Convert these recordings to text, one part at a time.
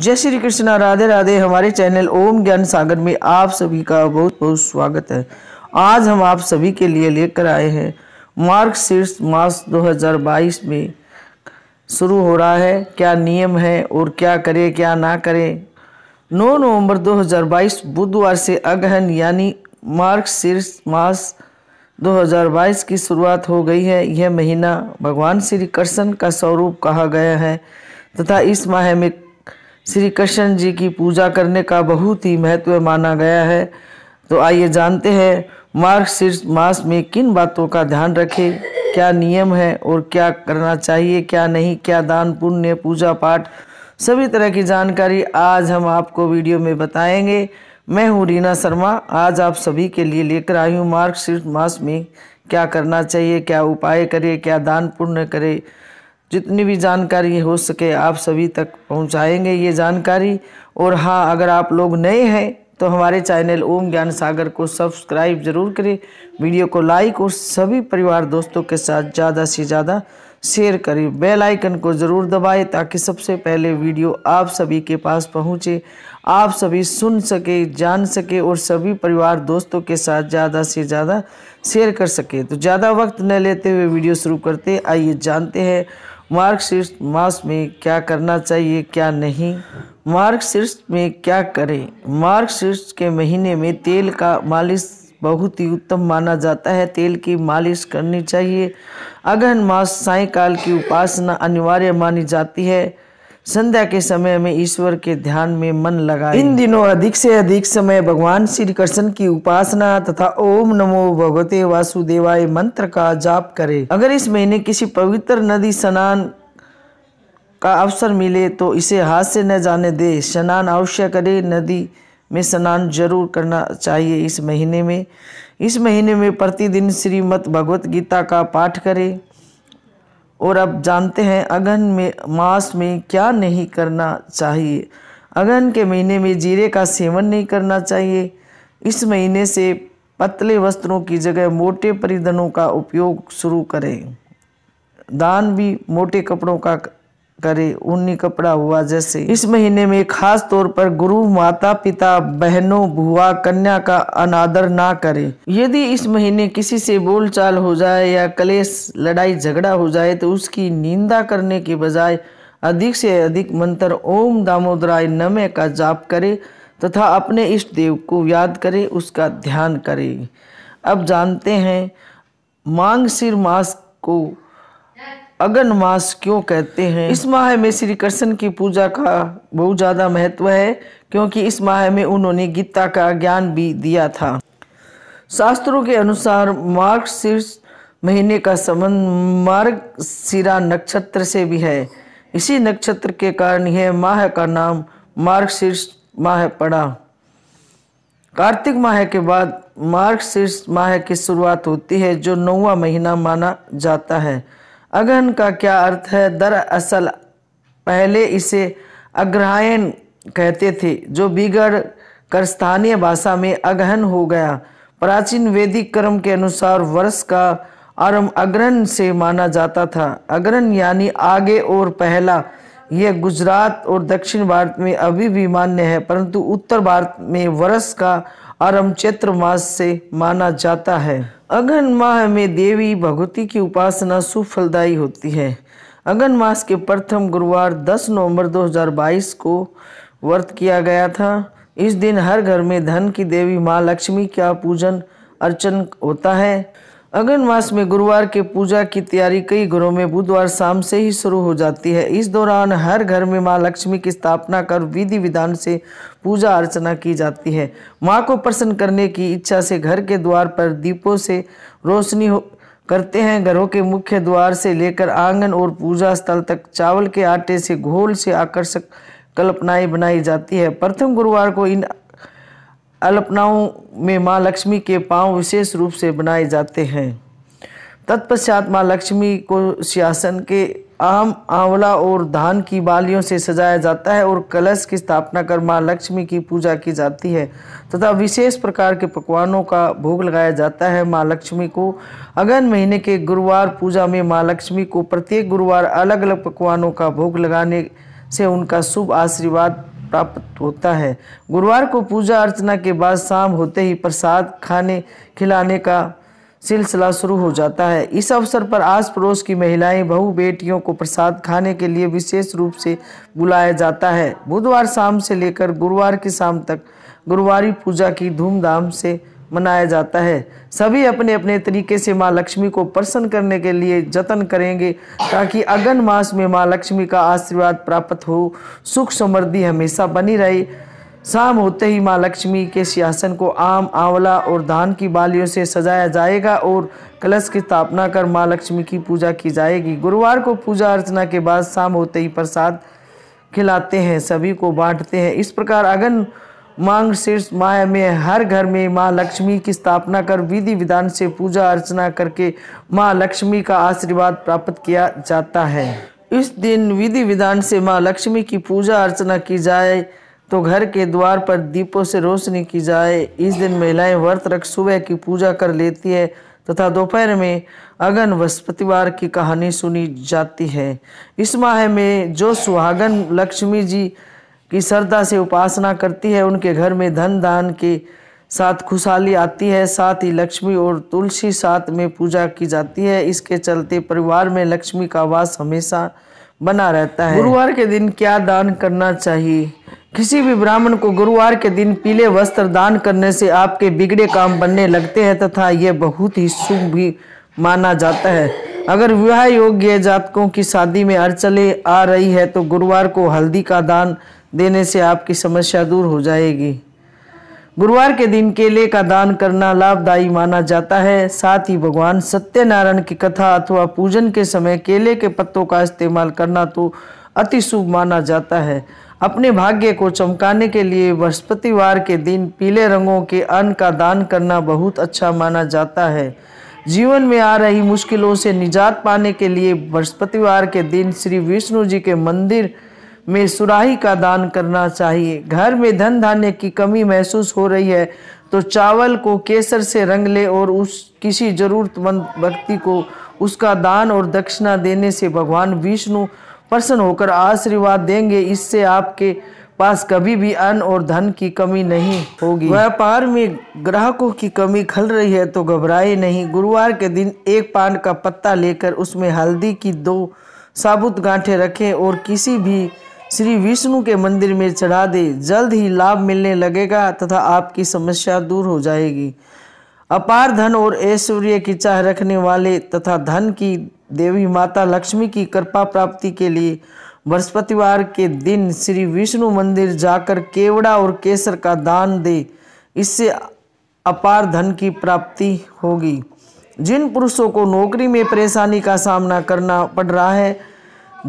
जय श्री कृष्णा राधे राधे हमारे चैनल ओम ज्ञान सागर में आप सभी का बहुत बहुत स्वागत है आज हम आप सभी के लिए लेकर आए हैं मार्ग शीर्ष मास 2022 में शुरू हो रहा है क्या नियम है और क्या करें क्या ना करें 9 नवंबर 2022 बुधवार से अगहन यानी मार्ग शीर्ष मास 2022 की शुरुआत हो गई है यह महीना भगवान श्री कृष्ण का स्वरूप कहा गया है तथा इस माह में श्री कृष्ण जी की पूजा करने का बहुत ही महत्व माना गया है तो आइए जानते हैं मार्ग शीर्ष मास में किन बातों का ध्यान रखें क्या नियम है और क्या करना चाहिए क्या नहीं क्या दान पुण्य पूजा पाठ सभी तरह की जानकारी आज हम आपको वीडियो में बताएंगे मैं हूँ रीना शर्मा आज आप सभी के लिए लेकर आई हूँ शीर्ष मास में क्या करना चाहिए क्या उपाय करें क्या दान पुण्य करें जितनी भी जानकारी हो सके आप सभी तक पहुंचाएंगे ये जानकारी और हाँ अगर आप लोग नए हैं तो हमारे चैनल ओम ज्ञान सागर को सब्सक्राइब जरूर करें वीडियो को लाइक और सभी परिवार दोस्तों के साथ ज़्यादा से ज़्यादा शेयर करें बेल आइकन को ज़रूर दबाएं ताकि सबसे पहले वीडियो आप सभी के पास पहुंचे आप सभी सुन सके जान सके और सभी परिवार दोस्तों के साथ ज़्यादा से ज़्यादा शेयर कर सके तो ज़्यादा वक्त न लेते हुए वीडियो शुरू करते आइए जानते हैं मार्गशीर्ष मास में क्या करना चाहिए क्या नहीं मार्गशीर्ष में क्या करें मार्गशीर्ष के महीने में तेल का मालिश बहुत ही उत्तम माना जाता है तेल की मालिश करनी चाहिए अगहन मास सायकाल की उपासना अनिवार्य मानी जाती है संध्या के समय में ईश्वर के ध्यान में मन लगाए इन दिनों अधिक से अधिक समय भगवान श्री कृष्ण की उपासना तथा ओम नमो भगवते वासुदेवाय मंत्र का जाप करें अगर इस महीने किसी पवित्र नदी स्नान का अवसर मिले तो इसे हाथ से न जाने दे स्नान अवश्य करे नदी में स्नान जरूर करना चाहिए इस महीने में इस महीने में प्रतिदिन श्रीमद भगवत गीता का पाठ करें और अब जानते हैं अगन में मास में क्या नहीं करना चाहिए अगन के महीने में जीरे का सेवन नहीं करना चाहिए इस महीने से पतले वस्त्रों की जगह मोटे परिधनों का उपयोग शुरू करें दान भी मोटे कपड़ों का करे ऊनी कपड़ा हुआ जैसे इस महीने में खास तौर पर गुरु माता पिता बहनों भुआ कन्या का अनादर ना करे यदि इस महीने किसी से बोलचाल हो जाए या कलेश लड़ाई झगड़ा हो जाए तो उसकी निंदा करने के बजाय अधिक से अधिक मंत्र ओम दामोदराय नमे का जाप करे तथा अपने इष्ट देव को याद करे उसका ध्यान करे अब जानते हैं मांग सिर मास को अगन मास क्यों कहते हैं इस माह में श्री कृष्ण की पूजा का बहुत ज़्यादा महत्व है क्योंकि इस माह में उन्होंने गीता का ज्ञान भी दिया था शास्त्रों के अनुसार मार्ग शीर्ष महीने का संबंध मार्ग सिरा नक्षत्र से भी है इसी नक्षत्र के कारण यह माह का नाम मार्ग शीर्ष माह पड़ा कार्तिक माह के बाद मार्ग शीर्ष माह की शुरुआत होती है जो नौवा महीना माना जाता है अगहन का क्या अर्थ है दरअसल पहले इसे अग्रहायन कहते थे जो बिगड़ कर स्थानीय भाषा में अगहन हो गया प्राचीन वैदिक क्रम के अनुसार वर्ष का आरंभ अग्रहण से माना जाता था अग्रहण यानी आगे और पहला यह गुजरात और दक्षिण भारत में अभी भी मान्य है परंतु उत्तर भारत में वर्ष का आरंभ चैत्र मास से माना जाता है अगन माह में देवी भगवती की उपासना सुफलदायी होती है अगन मास के प्रथम गुरुवार 10 नवंबर 2022 को व्रत किया गया था इस दिन हर घर में धन की देवी माँ लक्ष्मी का पूजन अर्चन होता है अगन मास में गुरुवार के पूजा की तैयारी कई घरों में बुधवार शाम से ही शुरू हो जाती है इस दौरान हर घर में मां लक्ष्मी की स्थापना कर विधि विधान से पूजा अर्चना की जाती है मां को प्रसन्न करने की इच्छा से घर के द्वार पर दीपों से रोशनी करते हैं घरों के मुख्य द्वार से लेकर आंगन और पूजा स्थल तक चावल के आटे से घोल से आकर्षक कल्पनाएं बनाई जाती है प्रथम गुरुवार को इन अल्पनाओं में माँ लक्ष्मी के पांव विशेष रूप से बनाए जाते हैं तत्पश्चात माँ लक्ष्मी को सियासन के आम आंवला और धान की बालियों से सजाया जाता है और कलश की स्थापना कर माँ लक्ष्मी की पूजा की जाती है तथा विशेष प्रकार के पकवानों का भोग लगाया जाता है माँ लक्ष्मी को अगन महीने के गुरुवार पूजा में माँ लक्ष्मी को प्रत्येक गुरुवार अलग अलग पकवानों का भोग लगाने से उनका शुभ आशीर्वाद प्राप्त होता है गुरुवार को पूजा अर्चना के बाद शाम होते ही प्रसाद खाने खिलाने का सिलसिला शुरू हो जाता है इस अवसर पर आस पड़ोस की महिलाएं बहु बेटियों को प्रसाद खाने के लिए विशेष रूप से बुलाया जाता है बुधवार शाम से लेकर गुरुवार की शाम तक गुरुवारी पूजा की धूमधाम से मनाया जाता है सभी अपने अपने तरीके से माँ लक्ष्मी को प्रसन्न करने के लिए जतन करेंगे ताकि अगन मास में माँ लक्ष्मी का आशीर्वाद प्राप्त हो सुख समृद्धि हमेशा बनी रहे शाम होते ही माँ लक्ष्मी के सिंहासन को आम आंवला और धान की बालियों से सजाया जाएगा और कलश की स्थापना कर माँ लक्ष्मी की पूजा की जाएगी गुरुवार को पूजा अर्चना के बाद शाम होते ही प्रसाद खिलाते हैं सभी को बांटते हैं इस प्रकार अगन मांग शीर्ष माया में हर घर में माँ लक्ष्मी की स्थापना कर विधि विधान से पूजा अर्चना करके माँ लक्ष्मी का आशीर्वाद प्राप्त किया जाता है इस दिन विधि विधान से माँ लक्ष्मी की पूजा अर्चना की जाए तो घर के द्वार पर दीपों से रोशनी की जाए इस दिन महिलाएं व्रत रख सुबह की पूजा कर लेती है तथा दोपहर में अगन बृहस्पतिवार की कहानी सुनी जाती है इस माह में जो सुहागन लक्ष्मी जी की श्रद्धा से उपासना करती है उनके घर में धन दान के साथ खुशहाली आती है साथ ही लक्ष्मी और तुलसी साथ में पूजा की जाती है इसके चलते परिवार में लक्ष्मी का वास हमेशा बना रहता है गुरुवार के दिन क्या दान करना चाहिए किसी भी ब्राह्मण को गुरुवार के दिन पीले वस्त्र दान करने से आपके बिगड़े काम बनने लगते हैं तथा यह बहुत ही शुभ भी माना जाता है अगर विवाह योग्य जातकों की शादी में अड़चले आ रही है तो गुरुवार को हल्दी का दान देने से आपकी समस्या दूर हो जाएगी गुरुवार के दिन केले का दान करना लाभदायी माना जाता है साथ ही भगवान सत्यनारायण की कथा अथवा पूजन के समय केले के पत्तों का इस्तेमाल करना तो अति शुभ माना जाता है अपने भाग्य को चमकाने के लिए बृहस्पतिवार के दिन पीले रंगों के अन्न का दान करना बहुत अच्छा माना जाता है जीवन में आ रही मुश्किलों से निजात पाने के लिए बृहस्पतिवार के दिन श्री विष्णु जी के मंदिर में सुराही का दान करना चाहिए घर में धन धान्य की कमी महसूस हो रही है तो चावल को केसर से रंग ले और उस किसी जरूरतमंद व्यक्ति को उसका दान और दक्षिणा देने से भगवान विष्णु प्रसन्न होकर आशीर्वाद देंगे इससे आपके पास कभी भी अन्न और धन की कमी नहीं होगी व्यापार में ग्राहकों की कमी खल रही है तो घबराए नहीं गुरुवार के दिन एक पान का पत्ता लेकर उसमें हल्दी की दो साबुत गांठें रखें और किसी भी श्री विष्णु के मंदिर में चढ़ा दे जल्द ही लाभ मिलने लगेगा तथा आपकी समस्या दूर हो जाएगी अपार धन और ऐश्वर्य की चाह रखने वाले तथा धन की देवी माता लक्ष्मी की कृपा प्राप्ति के लिए बृहस्पतिवार के दिन श्री विष्णु मंदिर जाकर केवड़ा और केसर का दान दे इससे अपार धन की प्राप्ति होगी जिन पुरुषों को नौकरी में परेशानी का सामना करना पड़ रहा है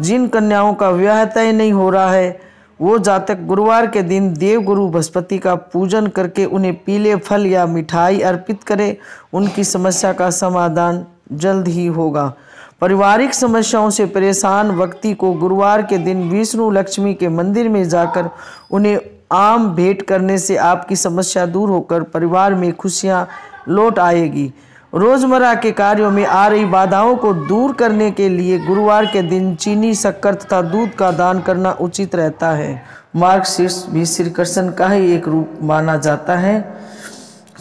जिन कन्याओं का विवाह तय नहीं हो रहा है वो जातक गुरुवार के दिन देवगुरु बृहस्पति का पूजन करके उन्हें पीले फल या मिठाई अर्पित करें उनकी समस्या का समाधान जल्द ही होगा पारिवारिक समस्याओं से परेशान व्यक्ति को गुरुवार के दिन विष्णु लक्ष्मी के मंदिर में जाकर उन्हें आम भेंट करने से आपकी समस्या दूर होकर परिवार में खुशियाँ लौट आएगी रोज़मर्रा के कार्यों में आ रही बाधाओं को दूर करने के लिए गुरुवार के दिन चीनी शक्कर तथा दूध का दान करना उचित रहता है मार्गशीर्ष भी श्री कृष्ण का ही एक रूप माना जाता है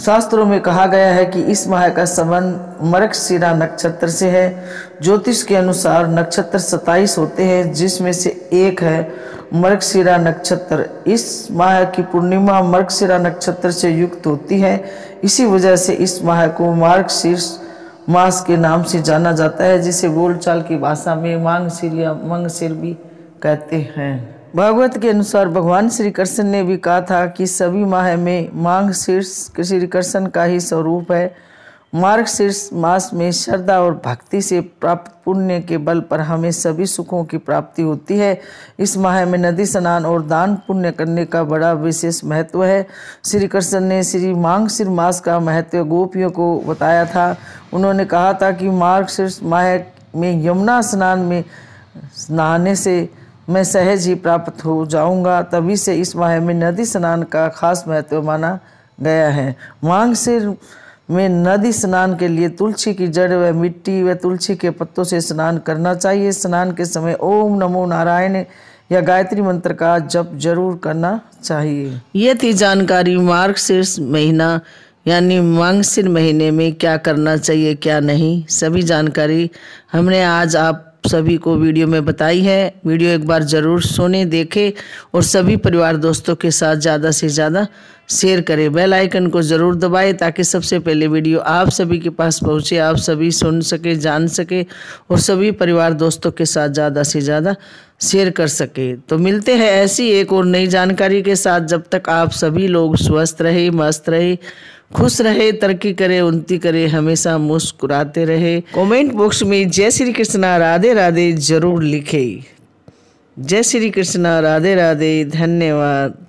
शास्त्रों में कहा गया है कि इस माह का संबंध मरकशिरा नक्षत्र से है ज्योतिष के अनुसार नक्षत्र सताइस होते हैं जिसमें से एक है मर्गशिरा नक्षत्र इस माह की पूर्णिमा मर्गशिरा नक्षत्र से युक्त होती है इसी वजह से इस माह को मार्ग मास के नाम से जाना जाता है जिसे बोलचाल की भाषा में मांगशीर या मंगशीर भी कहते हैं भागवत के अनुसार भगवान श्री कृष्ण ने भी कहा था कि सभी माह में मांग शीर्ष श्री कृष्ण का ही स्वरूप है मार्ग शीर्ष मास में श्रद्धा और भक्ति से प्राप्त पुण्य के बल पर हमें सभी सुखों की प्राप्ति होती है इस माह में नदी स्नान और दान पुण्य करने का बड़ा विशेष महत्व है श्री कृष्ण ने श्री मांग सिर मास का महत्व गोपियों को बताया था उन्होंने कहा था कि मार्ग शीर्ष माह में यमुना स्नान में नहाने से मैं सहज ही प्राप्त हो जाऊंगा तभी से इस माह में नदी स्नान का खास महत्व माना गया है मांग सिर में नदी स्नान के लिए तुलसी की जड़ व मिट्टी व तुलसी के पत्तों से स्नान करना चाहिए स्नान के समय ओम नमो नारायण या गायत्री मंत्र का जप जरूर करना चाहिए ये थी जानकारी मार्ग शीर्ष महीना यानी मांगसिर महीने में क्या करना चाहिए क्या नहीं सभी जानकारी हमने आज आप सभी को वीडियो में बताई है वीडियो एक बार ज़रूर सुने देखें और सभी परिवार दोस्तों के साथ ज़्यादा से ज़्यादा शेयर करें बेल आइकन को ज़रूर दबाएं ताकि सबसे पहले वीडियो आप सभी के पास पहुंचे आप सभी सुन सके जान सके और सभी परिवार दोस्तों के साथ ज़्यादा से ज़्यादा शेयर कर सके तो मिलते हैं ऐसी एक और नई जानकारी के साथ जब तक आप सभी लोग स्वस्थ रहे मस्त रहे खुश रहे तरक्की करे उन्नति करे हमेशा मुस्कुराते रहे कमेंट बॉक्स में जय श्री कृष्णा राधे राधे जरूर लिखे जय श्री कृष्णा राधे राधे धन्यवाद